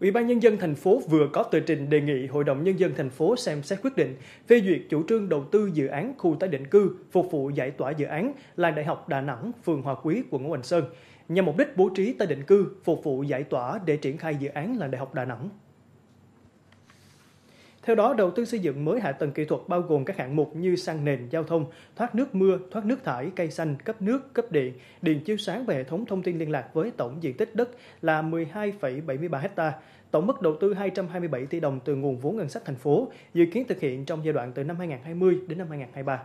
Ủy ban nhân dân thành phố vừa có tờ trình đề nghị Hội đồng nhân dân thành phố xem xét quyết định phê duyệt chủ trương đầu tư dự án khu tái định cư phục vụ giải tỏa dự án là Đại học Đà Nẵng, phường Hòa Quý, quận Ngũ Hành Sơn, nhằm mục đích bố trí tái định cư phục vụ giải tỏa để triển khai dự án là Đại học Đà Nẵng. Theo đó, đầu tư xây dựng mới hạ tầng kỹ thuật bao gồm các hạng mục như sang nền, giao thông, thoát nước mưa, thoát nước thải, cây xanh, cấp nước, cấp điện, điện chiếu sáng và hệ thống thông tin liên lạc với tổng diện tích đất là 12,73 ha. Tổng mức đầu tư 227 tỷ đồng từ nguồn vốn ngân sách thành phố, dự kiến thực hiện trong giai đoạn từ năm 2020 đến năm 2023.